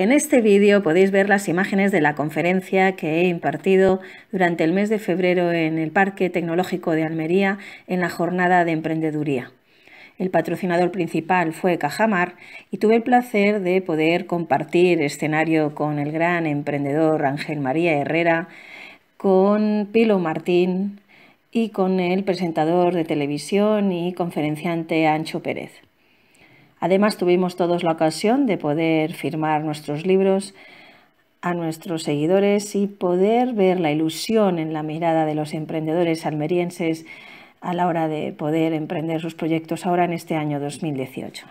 En este vídeo podéis ver las imágenes de la conferencia que he impartido durante el mes de febrero en el Parque Tecnológico de Almería en la jornada de emprendeduría. El patrocinador principal fue Cajamar y tuve el placer de poder compartir escenario con el gran emprendedor Ángel María Herrera, con Pilo Martín y con el presentador de televisión y conferenciante Ancho Pérez. Además, tuvimos todos la ocasión de poder firmar nuestros libros a nuestros seguidores y poder ver la ilusión en la mirada de los emprendedores almerienses a la hora de poder emprender sus proyectos ahora en este año 2018.